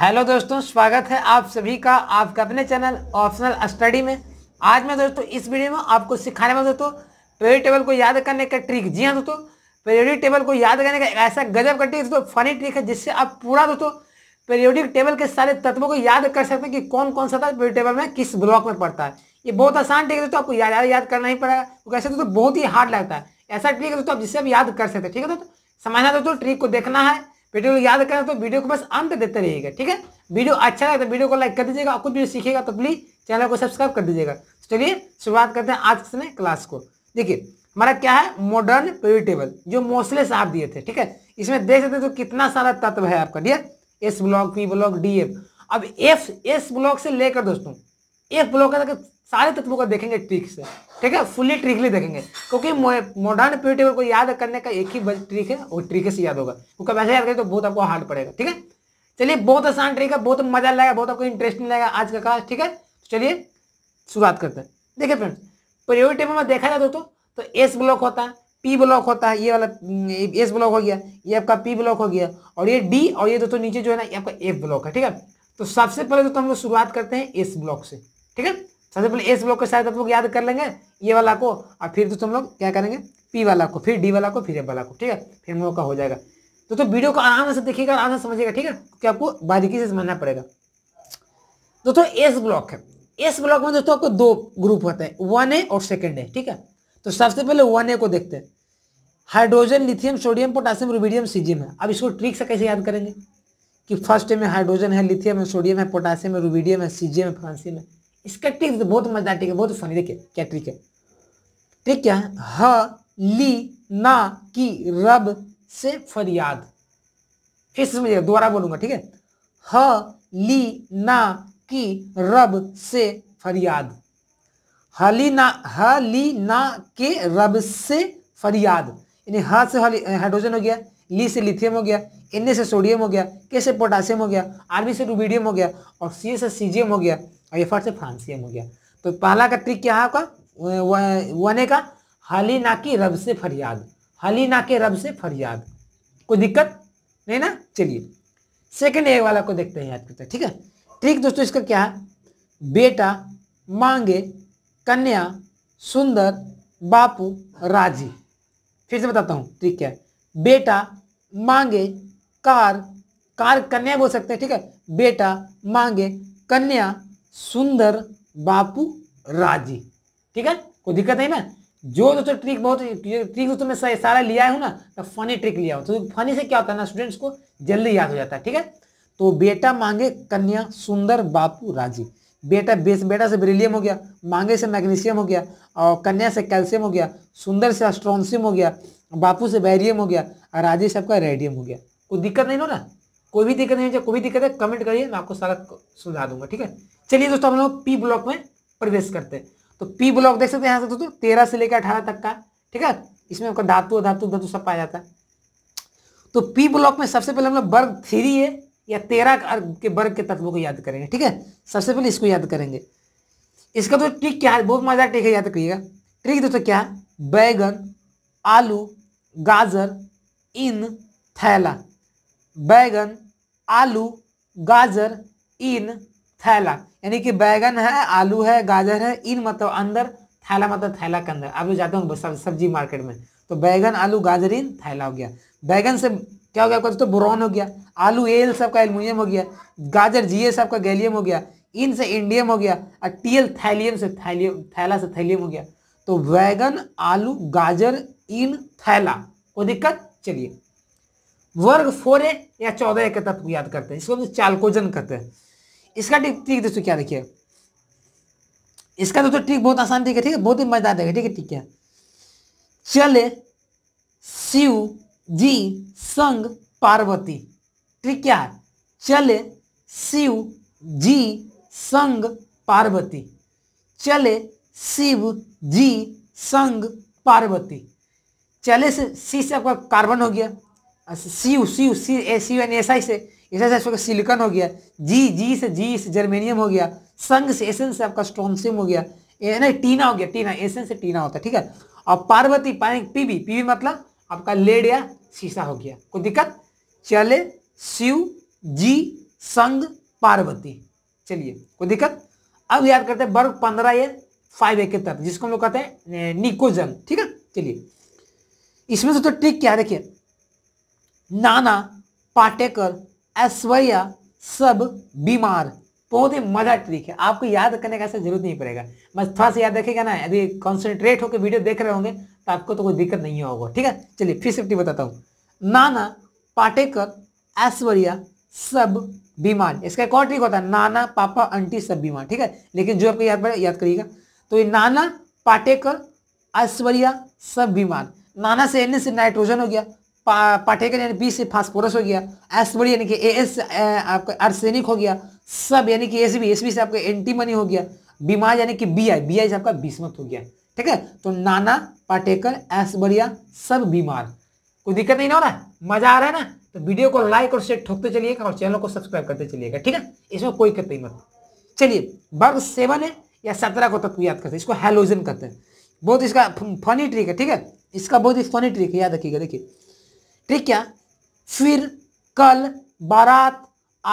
hello दोस्तों स्वागत है आप सभी का आपका अपने चैनल ऑप्शनल स्टडी में आज मैं दोस्तों इस वीडियो में आपको सिखाने वाला दोस्तों पेरी टेबल को याद करने का ट्रिक जी हाँ दोस्तों पेरियोडिक टेबल को याद करने का ऐसा गजब का ट्रिक दोस्तों फनी ट्रिक है जिससे आप पूरा दोस्तों पेरियोडिक टेबल के सारे तत्वों को याद कर सकते हैं कि कौन कौन सा था पेरी टेबल में किस ब्लॉक में पड़ता है ये बहुत आसान ट्रिक है दोस्तों आपको याद याद करना ही पड़ेगा क्योंकि ऐसा दोस्तों बहुत ही हार्ड लगता है ऐसा ट्रिक है दोस्तों आप जिससे आप याद कर सकते हैं ठीक है दोस्तों समझना दोस्तों ट्रिक को देखना है वीडियो को याद करें तो वीडियो को बस अंत देते रहिएगा ठीक है वीडियो अच्छा लगे तो वीडियो को लाइक कर दीजिएगा और कुछ वीडियो सीखेगा तो प्लीज़ चैनल को सब्सक्राइब कर दीजिएगा तो चलिए शुरुआत करते हैं आज के क्लास को देखिए हमारा क्या है मॉडर्न पीरियड टेबल जो से साहब दिए थे ठीक है इसमें देख सकते हैं तो कितना सारा तत्व है आपका D S block P block D अब एफ एस ब्लॉक से लेकर दोस्तों एफ ब्लॉक का सारे तत्वों को देखेंगे ट्रिक से ठीक है फुली ट्रिकली देखेंगे क्योंकि मॉडर्न पीरियड को याद करने का एक ही ट्रिक है वो ट्रिक से याद होगा क्योंकि वैसे याद करें तो बहुत आपको हार्ड पड़ेगा ठीक है चलिए बहुत आसान ट्रिक है बहुत मजा लगेगा बहुत आपको इंटरेस्टिंग लगेगा आज का क्लास ठीक है तो चलिए शुरुआत करते हैं देखिए फ्रेंड्स टेबल में देखा जाए दोस्तों तो एस तो ब्लॉक होता है पी ब्लॉक होता है ये वाला एस ब्लॉक हो गया ये आपका पी ब्लॉक हो गया और ये डी और ये दोस्तों नीचे जो है ना ये आपका एफ ब्लॉक है ठीक है तो सबसे पहले दोस्तों हम लोग शुरुआत करते हैं एस ब्लॉक से ठीक है सबसे पहले एस ब्लॉक के सारे आप लोग याद कर लेंगे ये वाला को और फिर दोस्तों हम लोग क्या करेंगे पी वाला को फिर डी वाला को फिर ए वाला को ठीक है फिर हम लोग का हो जाएगा तो, तो वीडियो को आराम से देखिएगा आराम से समझिएगा ठीक है क्योंकि आपको बारीकी से समझना पड़ेगा दोस्तों एस ब्लॉक है एस ब्लॉक में दोस्तों आपको दो ग्रुप होते हैं वन ए और सेकेंड ए ठीक है तो सबसे पहले वन ए को देखते हैं hydrogen lithium sodium potassium rubidium caesium है अब इसको ट्रिक से कैसे याद करेंगे कि फर्स्ट में हाइड्रोजन है लिथियम है सोडियम है पोटासियम है रुबीडियम है सीजियम है फ्रांसियम है इसका ट्रिक तो बहुत मजेदार ट्रिक है बहुत फनी देखिए क्या ट्रिक है ट्रिक क्या है ह ली ना की रब से फरियाद फिर समझिए दोबारा बोलूंगा ठीक है ह ली ना की रब से फरियाद हली ना ह ली ना के रब से फरियाद यानी ह से हाइड्रोजन हो गया ली से लिथियम हो गया एन से सोडियम हो गया के से पोटासियम हो गया आरबी से रूबीडियम हो गया और सी से सीजियम हो गया और ये फट से फ्रांसियम हो गया तो पहला का ट्रिक क्या है आपका वने का हली ना की रब से फरियाद हली ना के रब से फरियाद कोई दिक्कत नहीं ना चलिए सेकेंड ए वाला को देखते हैं याद करते हैं ठीक है ट्रिक दोस्तों इसका क्या है बेटा मांगे कन्या सुंदर बापू राजी फिर से बताता हूँ ट्रिक क्या है बेटा मांगे कार कार कन्या बोल सकते हैं ठीक है बेटा मांगे कन्या सुंदर बापू राजी ठीक है कोई दिक्कत है ना जो दोस्तों ट्रिक बहुत ट्रिक दोस्तों में सारा लिया हूं ना तो फनी ट्रिक लिया तो फनी से क्या होता है ना स्टूडेंट्स को जल्दी याद हो जाता है ठीक है तो बेटा मांगे कन्या सुंदर बापू राजी बेटा बेस बेटा से ब्रिलियम हो गया मांगे से मैग्नीशियम हो गया और कन्या से कैल्शियम हो गया सुंदर से अस्ट्रॉन्सियम हो गया बापू से बैरियम हो गया और राजेश से आपका रेडियम हो गया कोई दिक्कत नहीं हो ना कोई भी दिक्कत नहीं है कोई भी दिक्कत है कमेंट करिए मैं आपको सारा सुलझा दूंगा ठीक है चलिए दोस्तों हम लोग पी ब्लॉक में प्रवेश करते हैं तो पी ब्लॉक देख सकते हैं यहाँ से दोस्तों तेरह से लेकर अठारह तक का ठीक है इसमें आपका धातु धातु धातु सब पाया जाता है तो पी ब्लॉक में सबसे पहले हम लोग वर्ग थ्री है या तेरह के वर्ग के तत्वों को याद करेंगे ठीक है सबसे पहले इसको याद करेंगे इसका तो ट्रिक क्या है बहुत मजा ट्रिक है याद करिएगा ट्रिक दोस्तों क्या है बैगन आलू गाजर इन थैला बैगन आलू गाजर इन थैला यानी कि बैगन है आलू है गाजर है इन मतलब अंदर थैला मतलब थैला के अंदर आप जो जाते हो सब्जी मार्केट में तो बैगन आलू गाजर इन थैला हो गया बैगन से क्या हो गया आपका तो बोरॉन हो गया आलू एल सबका एल्युमिनियम हो गया गाजर जी ए सबका गैलियम हो गया इन से इंडियम हो गया और टीएल थैलियम से थैलियम थैला से थैलियम हो गया तो वैगन आलू गाजर इन थैला कोई दिक्कत चलिए वर्ग फोर या चौदह के तत्व याद करते हैं इसको चालकोजन कहते हैं इसका ठीक दोस्तों क्या देखिए इसका दोस्तों ठीक बहुत आसान ठीक है ठीक है बहुत ही मजेदार देगा ठीक है ठीक है चले शिव जी संग पार्वती ठीक क्या चले शिव जी संग पार्वती चले शिव जी संग पार्वती चले से सी से आपका कार्बन हो गया Shiv Shiv C A C N S I से ऐसा ऐसा आपका सिलिकन हो गया जी जी से जी से जर्मेनियम हो गया संग से एसन से आपका स्टोनसिम हो गया ए, नहीं टीना हो गया टीना एसन से टीना होता है ठीक है और पार्वती पानी पीवी पीवी मतलब आपका लेड या शीशा हो गया कोई दिक्कत चले शिव जी संग पार्वती चलिए कोई दिक्कत अब याद करते हैं वर्ग पंद्रह या फाइव एक इकहत्तर जिसको हम लोग कहते हैं निकोजन ठीक है चलिए इसमें से तो ट्रिक क्या है देखिए नाना पाटेकर एसवैया सब बीमार बहुत ही मजा ट्रिक है आपको याद करने का ऐसा जरूरत नहीं पड़ेगा बस थोड़ा सा याद रखेगा ना यदि कॉन्सेंट्रेट होकर वीडियो देख रहे होंगे तो आपको तो कोई दिक्कत नहीं होगा ठीक है चलिए फिर सेफ्टी बताता हूँ नाना पाटेकर ऐश्वर्या सब बीमार इसका एक और ट्रिक होता है नाना पापा आंटी सब बीमार ठीक है लेकिन जो आपको याद पड़े याद करिएगा तो ये नाना पाटेकर ऐश्वर्या सब बीमार नाना से एन से नाइट्रोजन हो गया पा, पाठेकर यानी बी से फास्फोरस हो गया एस बड़ी यानी कि ए एस आपका अर्सेनिक हो गया सब यानी कि एस बी एस बी से आपका एंटीमनी हो गया बीमार यानी कि बी आई बी आई से आपका बीसमत हो गया ठीक है तो नाना पाटेकर एस बढ़िया सब बीमार कोई दिक्कत नहीं ना हो रहा मजा आ रहा है ना तो वीडियो को लाइक और शेयर ठोकते चलिएगा और चैनल को सब्सक्राइब करते चलिएगा ठीक है इसमें कोई नहीं मत चलिए वर्ग सेवन है या सत्रह को तत्व याद करते हैं इसको हेलोजन कहते हैं बहुत इसका फनी ट्रिक है ठीक है इसका बहुत ही फनी ट्रिक है याद रखिएगा देखिए ठीक है फिर कल बारात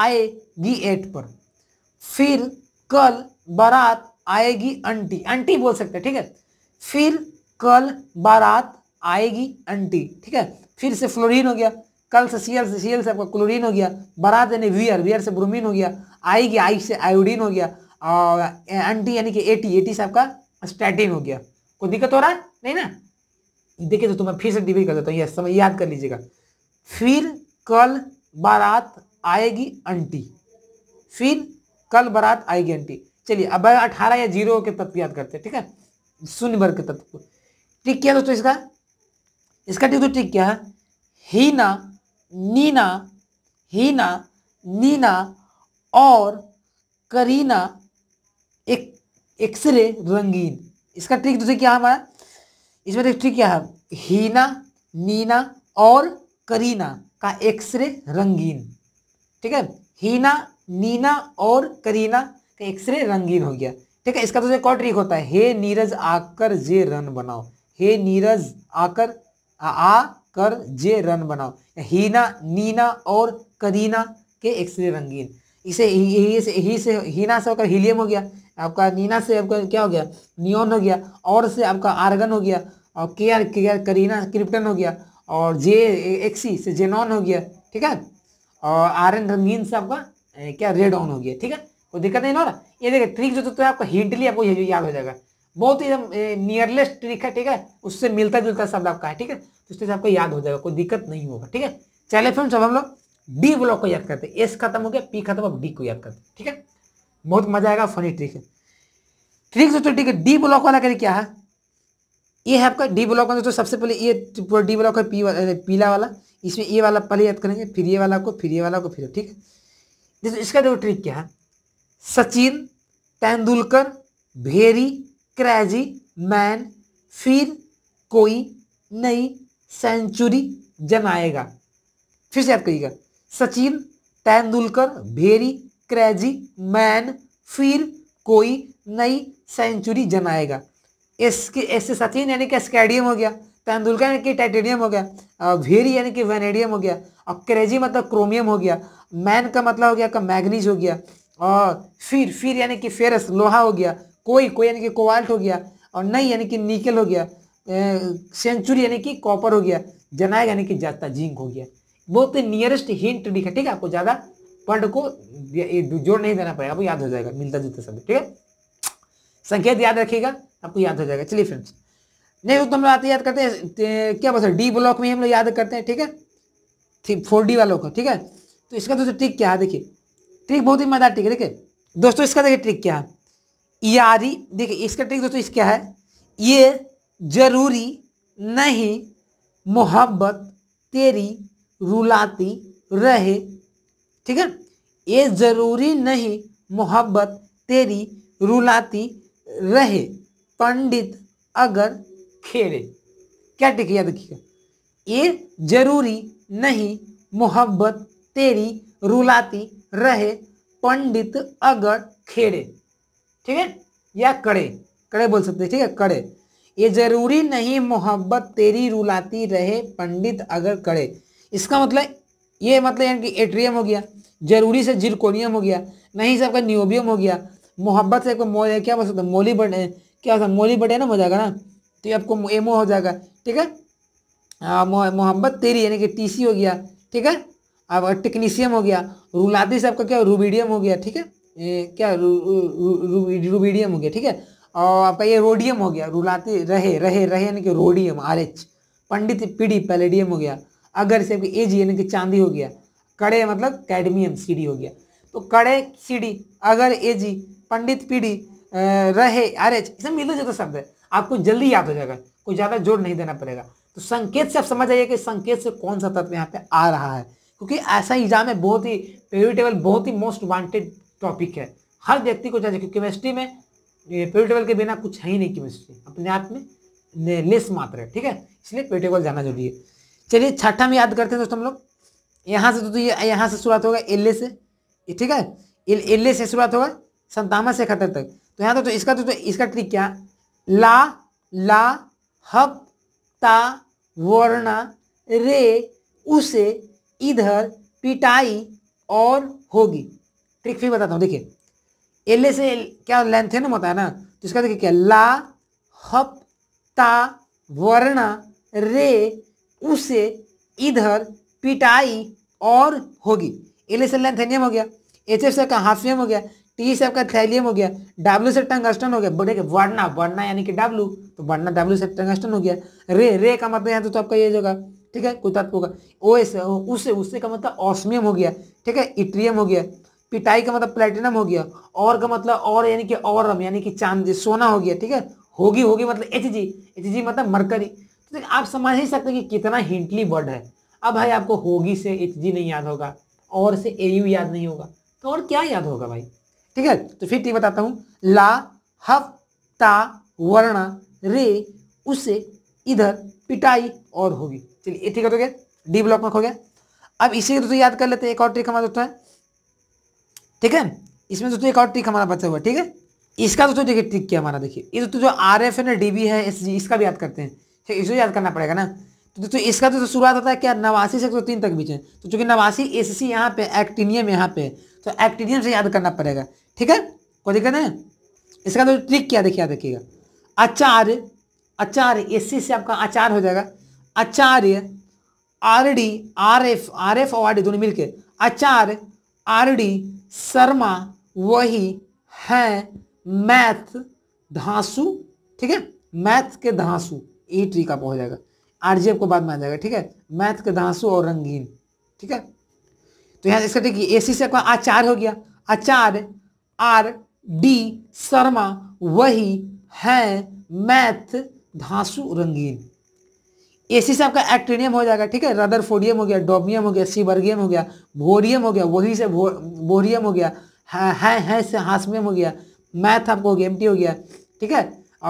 आएगी एट पर फिर कल बारात आएगी अंटी आंटी बोल सकते हैं ठीक है फिर कल बारात आएगी अंटी ठीक है फिर से फ्लोरीन हो गया कल से सीएल से सीएल से आपका क्लोरीन हो गया बारात यानी वीयर वीयर से ब्रोमीन हो गया आएगी आई से आयोडीन हो गया और एंटी यानी कि एटी एटी से आपका स्टैटिन हो गया कोई दिक्कत हो रहा है नहीं ना देखिए दोस्तों मैं फिर से डिवीड कर देता हूँ यह समय याद कर लीजिएगा फिर कल बारात आएगी अंटी फिर कल बारात आएगी अंटी चलिए अब अठारह या जीरो के तत्व याद करते हैं ठीक है शून्य वर्ग के तत्व को ट्रिक क्या दोस्तों इसका इसका ट्रिक तो ट्रिक क्या है हीना नीना हीना नीना और करीना एक एक्सरे रंगीन इसका ट्रिक दूसरे क्या हमारा इसमें देखिए क्या है हीना नीना और करीना का एक्सरे रंगीन ठीक है हीना नीना और करीना का एक्सरे रंगीन हो गया ठीक है इसका तो एक और ट्रिक होता है हे नीरज आकर जे रन बनाओ हे नीरज आकर आ, आ कर जे रन बनाओ हीना नीना और करीना के एक्सरे रंगीन इसे ही, ही, से ही से हीना से होकर हीलियम हो गया आपका नीना से आपका क्या हो गया नियोन हो गया और से आपका आर्गन हो गया और के आर के आर करीना क्रिप्टन हो गया और जे एक्सी से जेनॉन हो गया ठीक है और आर एन रंगीन से आपका क्या रेड ऑन हो गया ठीक है कोई दिक्कत नहीं ना ये देखिए ट्रिक जो तो, तो आपका हिंटली आपको ये याद हो जाएगा बहुत ही एकदम नियरलेस्ट ट्रिक है ठीक है उससे मिलता जुलता शब्द आपका है ठीक है तो उससे आपको याद हो जाएगा कोई दिक्कत नहीं होगा ठीक है चले फिर हम लोग डी ब्लॉक को याद करते हैं एस खत्म हो गया पी खत्म अब डी को याद करते ठीक है बहुत मजा आएगा फनी ट्रिक तो है ट्रिक दोस्तों ठीक है डी ब्लॉक वाला करें क्या है ये है आपका डी ब्लॉक वाला तो सबसे पहले ये पूरा डी ब्लॉक है पी वाला पीला वाला इसमें ये वाला पहले याद करेंगे फिर ये वाला को फिर ये वाला को फिर ठीक है दोस्तों इसका देखो ट्रिक क्या है Sachin Tendulkar very crazy man फिर कोई नई सेंचुरी जमाएगा फिर से याद करिएगा Sachin Tendulkar very crazy man फिर कोई नई सेंचुरी जनाएगा इसके ऐसे सचिन यानी कि स्कैडियम हो गया तेंदुलकर यानी कि टाइटेनियम हो गया भीर यानी कि वेनेडियम हो गया और क्रेजी मतलब क्रोमियम हो गया मैन का मतलब हो गया का मैग्नीज हो गया और फिर फिर यानी कि फेरस लोहा हो गया कोई कोई यानी कि कोवाल्ट हो गया और नई यानी कि निकल हो गया सेंचुरी यानी कि कॉपर हो गया जनाएगा यानी कि जाता जिंक हो गया बहुत नियरेस्ट हिंट लिखा ठीक है आपको ज़्यादा पॉइंट को ये जोड़ नहीं देना पड़ेगा आपको याद हो जाएगा मिलता जुलता शब्द ठीक है संकेत याद रखिएगा आपको याद हो जाएगा चलिए फ्रेंड्स नहीं तो हम लोग आते याद करते हैं क्या बस डी ब्लॉक में हम लोग याद करते हैं ठीक है ठीक फोर डी वालों को ठीक है तो इसका दोस्तों ट्रिक क्या है देखिए ट्रिक बहुत ही मजा ट्रिक है देखिए दोस्तों इसका देखिए ट्रिक क्या है यारी देखिए इसका ट्रिक दोस्तों इस क्या है ये जरूरी नहीं मोहब्बत तेरी रुलाती रहे ठीक है ये ज़रूरी नहीं मोहब्बत तेरी रुलाती रहे पंडित अगर खेड़े क्या टिक याद रखिएगा ये जरूरी नहीं मोहब्बत तेरी रुलाती रहे पंडित अगर खेड़े ठीक है या कड़े कड़े बोल सकते हैं ठीक है कड़े ये जरूरी नहीं मोहब्बत तेरी रुलाती रहे पंडित अगर कड़े इसका मतलब ये मतलब यानी कि एट्रियम हो गया जरूरी से जिरकोनियम हो गया नहीं से आपका नियोबियम हो गया मोहब्बत से आपको मोल क्या बोल सकता है मोली बट क्या होता है मोली बटे ना हो जाएगा ना तो ये आपको एमओ हो जाएगा ठीक है मोहब्बत तेरी यानी कि टीसी हो गया ठीक है अब टेक्नीशियम हो गया रूलाती से आपका क्या रूबीडियम हो गया ठीक है क्या रू, रू, रू, रूबीडियम हो गया ठीक है और आपका ये रोडियम हो गया रुलाती रहे रहे रहे यानी कि रोडियम आर एच पंडित पीढ़ी पैलेडियम हो गया अगर से आपकी एज यानी कि चांदी हो गया कड़े मतलब कैडमियम सीडी हो गया तो कड़े सीडी अगर ए जी पंडित पीढ़ी रहे आर एच इसमें जो तो शब्द है आपको जल्दी याद हो जाएगा कोई ज़्यादा जोर नहीं देना पड़ेगा तो संकेत से आप समझ आइए कि संकेत से कौन सा तत्व यहाँ पे आ रहा है क्योंकि ऐसा एग्जाम है बहुत ही प्योरिटेबल बहुत ही मोस्ट वांटेड टॉपिक है हर व्यक्ति को चाहिए क्योंकि केमिस्ट्री में प्योरिटेबल के बिना कुछ है ही नहीं केमिस्ट्री अपने आप में लेस मात्र है ठीक है इसलिए प्योरिटेबल जाना जरूरी है चलिए छठा में याद करते हैं दोस्तों हम लोग यहाँ से तो, तो, ये यहाँ से शुरुआत होगा एल्ले से ठीक है एल्ले से शुरुआत होगा संतावन से इकहत्तर तक तो यहाँ तो, तो इसका तो, तो इसका ट्रिक क्या ला ला हप ता वर्णा रे उसे इधर पिटाई और होगी ट्रिक फिर बताता हूँ देखिए एल से क्या लेंथ है ना बताया ना तो इसका देखिए क्या ला हप ता वर्णा रे उसे इधर पिटाई और होगी एल से लैंथेनियम हो गया एच एफ से का हाफियम हो गया टी से का थैलियम हो गया डब्ल्यू से टंगस्टन हो गया देखिए वर्णा वर्णा यानी कि डब्ल्यू तो वर्णा डब्ल्यू से टंगस्टन हो गया रे रे का मतलब यहाँ तो, तो आपका ये होगा ठीक है कुछ होगा ओ एस उससे उससे का मतलब ऑस्मियम हो गया ठीक है इट्रियम हो गया पिटाई का मतलब प्लेटिनम हो गया और का मतलब और यानी कि और यानी कि चांद सोना हो गया ठीक है होगी होगी मतलब एच जी एच जी मतलब मरकरी तो आप समझ ही सकते हैं कि कितना हिंटली वर्ड है अब भाई आपको होगी से एच जी नहीं याद होगा और से ए यू याद नहीं होगा तो और क्या याद होगा भाई ठीक है तो फिर ठीक बताता हूँ ला हफ ता वर्ण रे उसे इधर पिटाई और होगी चलिए ठीक है तो क्या डी ब्लॉक में खो गया अब इसी दोस्तों याद कर लेते हैं एक और ट्रिक हमारा दोस्तों है ठीक है इसमें दोस्तों एक और ट्रिक हमारा बचा हुआ ठीक है इसका दोस्तों देखिए ट्रिक क्या हमारा देखिए ये दोस्तों जो R F N D B है एस जी इसका भी याद करते हैं ठीक इसको याद करना पड़ेगा ना तो, तो इसका तो, तो, शुरुआत होता है क्या नवासी से एक सौ तीन तक बीच में तो चूंकि नवासी एस सी यहाँ पे एक्टिनियम यहाँ पे तो एक्टिनियम से याद करना पड़ेगा ठीक है कोई दिक्कत है इसका तो ट्रिक क्या देखिए देखिएगा आचार्य आचार्य एस सी से आपका आचार हो जाएगा आचार्य R D R F R F और आर डी दोनों के आचार्य आर डी शर्मा वही है मैथ धांसू ठीक है मैथ के धांसू यही ट्रिक आपको हो जाएगा आरजीएफ को बाद में आ जाएगा ठीक है मैथ के धांसू और रंगीन ठीक है तो यहाँ इसका देखिए ए सी से आपका चार हो गया आचार आर डी शर्मा वही है मैथ धांसु रंगीन एसी से आपका एक्ट्रीनियम हो जाएगा ठीक है रदर फोडियम हो गया डोमियम हो गया सीबर्गियम हो गया भोरियम हो गया वही से भो, बोरियम हो गया है है, से हासमियम हो गया मैथ आपको हो गया एम हो गया ठीक है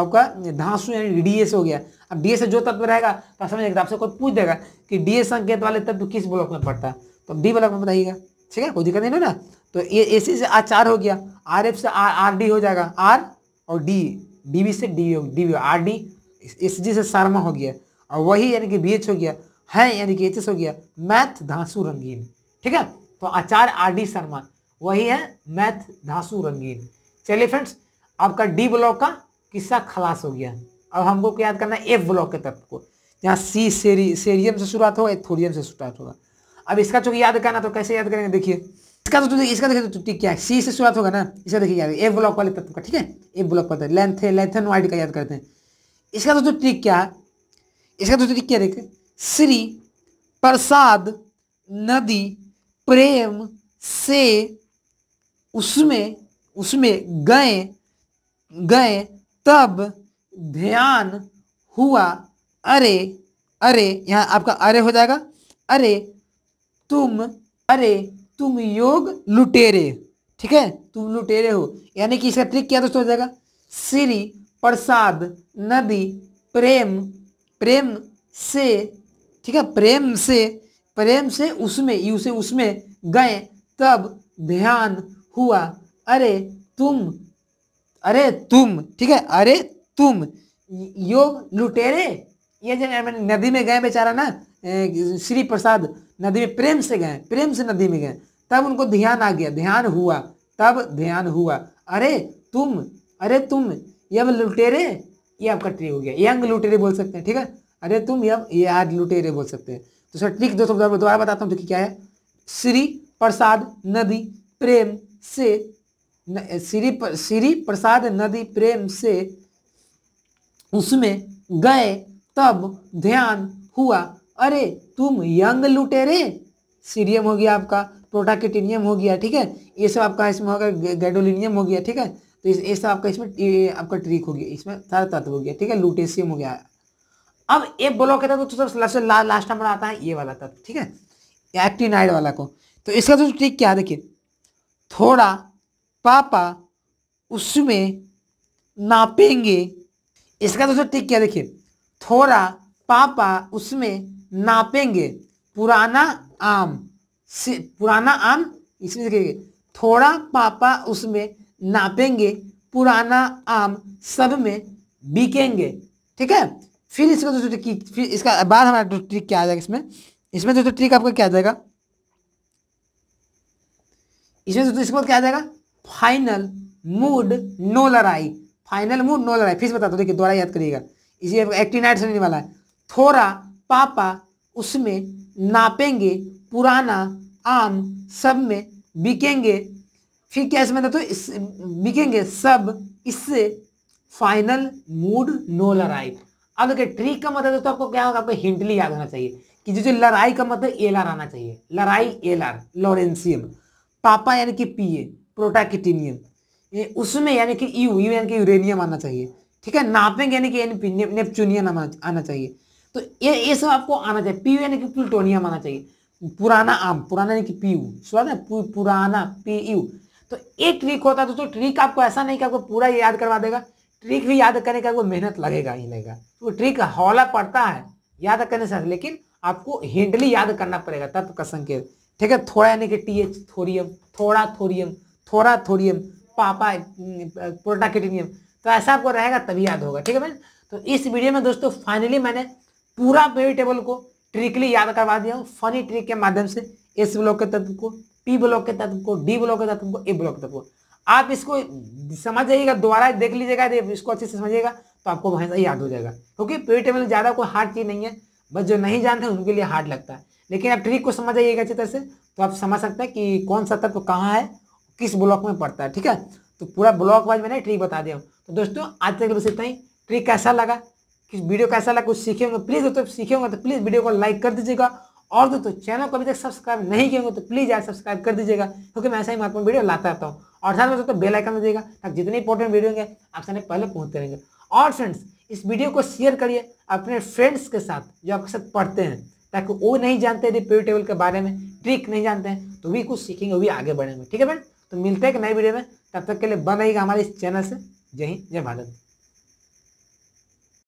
आपका धांसु यानी डी हो गया अब डी से जो तत्व रहेगा तो समझ एग्जाम से कोई पूछ देगा कि डी संकेत वाले तत्व किस ब्लॉक में पड़ता है तो डी ब्लॉक में बताइएगा ठीक है कोई दिक्कत नहीं ना तो ये ए सी से आर चार हो गया आर एफ से आर आर डी हो जाएगा आर और डी डी बी से D D V R D S G से सारमा हो गया और वही यानी कि बी एच हो गया है यानी कि एच एस हो गया मैथ धांसु रंगीन ठीक है तो आचार आर डी शर्मा वही है मैथ धांसु रंगीन चलिए फ्रेंड्स आपका डी ब्लॉक का किस्सा खलास हो गया अब हमको क्या याद करना है एफ ब्लॉक के तत्व को यहाँ सी सेरी सेरियम से शुरुआत होगा एथोरियम से शुरुआत होगा अब इसका चूंकि याद करना तो कैसे याद करेंगे देखिए इसका तो इसका देखिए तो ठीक क्या है सी से शुरुआत होगा ना इसका देखिए याद ए ब्लॉक वाले तत्व का ठीक है ए ब्लॉक का लेंथ है लेंथन वाइड का याद करते हैं इसका तो जो ट्रिक क्या है इसका तो ट्रिक क्या देखिए श्री प्रसाद नदी प्रेम से उसमें उसमें गए गए तब ध्यान हुआ अरे अरे यहाँ आपका अरे हो जाएगा अरे तुम अरे तुम योग लुटेरे ठीक है तुम लुटेरे हो यानी कि इसका ट्रिक क्या दोस्तों हो जाएगा श्री प्रसाद नदी प्रेम प्रेम से ठीक है प्रेम से प्रेम से उसमें यू से उसमें गए तब ध्यान हुआ अरे तुम अरे तुम ठीक है अरे तुम यो लुटेरे ये जो नदी में गए बेचारा ना श्री प्रसाद नदी में प्रेम से गए प्रेम से नदी में गए तब उनको ध्यान आ गया ध्यान हुआ तब ध्यान हुआ अरे तुम अरे तुम यब लुटेरे ये आपका ट्री हो गया यंग लुटेरे बोल सकते हैं ठीक है अरे तुम यब ये आज लुटेरे बोल सकते हैं तो सर ट्रिक दोस्तों दोबारा बताता हूँ देखिए क्या है श्री प्रसाद नदी प्रेम से श्री श्री प्रसाद नदी प्रेम से उसमें गए तब ध्यान हुआ अरे तुम यंग लुटेरे सीरियम हो गया आपका प्रोटाकेटिनियम हो गया ठीक है ये सब आपका इसमें होगा गैडोलिनियम हो गया ठीक है तो ये सब आपका इसमें आपका ट्रिक हो गया इसमें सारा तत्व हो गया ठीक है लुटेशियम हो गया अब ये ब्लॉक है तो सबसे लास्ट ला, लास्ट नंबर आता है ये वाला तत्व ठीक है एक्टिनाइड वाला को तो इसका जो ट्रिक क्या देखिए थोड़ा पापा उसमें नापेंगे इसका दोस्तों टिक क्या देखिए थोड़ा पापा उसमें नापेंगे पुराना आम पुराना आम इसमें देखिए थोड़ा पापा उसमें नापेंगे पुराना आम सब में बिकेंगे ठीक है फिर इसका दोस्तों ट्रिक फिर इसका बाद हमारा तो ट्रिक क्या आ जाएगा इसमें इसमें दोस्तों ट्रिक आपका क्या आ जाएगा इसमें दोस्तों इसके बाद क्या आ जाएगा फाइनल मूड नो लड़ाई फाइनल मूड नो लड़ाई फिर बता दो देखिए दोबारा याद करिएगा इसी नाइट सुनने वाला है थोड़ा पापा उसमें नापेंगे पुराना आम सब में बिकेंगे फिर क्या इसमें तो इस बिकेंगे सब इससे फाइनल मूड नो लड़ाई अब देखिए ट्रिक का मतलब दोस्तों आपको क्या होगा आपको हिंटली याद होना चाहिए कि जो जो लड़ाई का मतलब एल आर आना चाहिए लड़ाई एल आर लॉरेंसियम पापा यानी कि पीए प्रोटाकिटिनियम उसमें यानी कि यू e यू e यानी कि यूरेनियम आना चाहिए ठीक है नापेंग यानी कि नेपचूनियम आना चाहिए तो ये ये सब आपको आना चाहिए पीयू यानी कि प्लूटोनियम आना चाहिए पुराना आम पुराना यानी कि पी यू सुना ना पुराना पी यू तो एक ट्रिक होता है तो ट्रिक आपको ऐसा नहीं कि आपको पूरा याद करवा देगा ट्रिक भी याद करने का आपको मेहनत लगेगा ही लगेगा तो ट्रिक हौला पड़ता है याद करने से लेकिन आपको हेंडली याद करना पड़ेगा तत्व का संकेत ठीक है थोड़ा यानी कि टी एच थोरियम थोड़ा थोरियम थोड़ा थोरियम पापा प्रोटाकिटिनियम तो ऐसा आपको रहेगा तभी याद होगा ठीक है मैं तो इस वीडियो में दोस्तों फाइनली मैंने पूरा वेजिटेबल को ट्रिकली याद करवा दिया हूँ फनी ट्रिक के माध्यम से एस ब्लॉक के तत्व को पी ब्लॉक के तत्व को डी ब्लॉक के तत्व को ए ब्लॉक के तत्व को आप इसको समझ जाइएगा दोबारा देख लीजिएगा इसको अच्छे से समझिएगा तो आपको वहाँ याद हो जाएगा क्योंकि तो वेजिटेबल ज़्यादा कोई हार्ड चीज़ नहीं है बस जो नहीं जानते उनके लिए हार्ड लगता है लेकिन आप ट्रिक को समझ जाइएगा अच्छी तरह से तो आप समझ सकते हैं कि कौन सा तत्व कहाँ है किस ब्लॉक में पड़ता है ठीक है तो पूरा ब्लॉक वाइज मैंने ट्रिक बता दिया तो दोस्तों आज तक बस इतना ही ट्रिक कैसा लगा किस वीडियो कैसा लगा कुछ सीखे होंगे प्लीज़ दोस्तों सीखे होंगे तो प्लीज़ वीडियो को लाइक कर दीजिएगा और दोस्तों चैनल को अभी तक सब्सक्राइब नहीं किए होंगे तो प्लीज़ यार सब्सक्राइब कर दीजिएगा क्योंकि मैं ऐसा ही महत्वपूर्ण वीडियो लाता रहता हूँ और साथ में दोस्तों बेल आइकन दीजिएगा ताकि जितने इंपॉर्टेंट वीडियो होंगे आप सामने पहले पहुँचते रहेंगे और फ्रेंड्स इस वीडियो को शेयर करिए अपने फ्रेंड्स के साथ जो आपके साथ पढ़ते हैं ताकि वो नहीं जानते यदि टेबल के बारे में ट्रिक नहीं जानते हैं तो भी कुछ सीखेंगे वो भी आगे बढ़ेंगे ठीक है फ्रेंड तो मिलते हैं एक नए वीडियो में तब तक के लिए बन रहेगा हमारे इस चैनल से जय हिंद जय भारत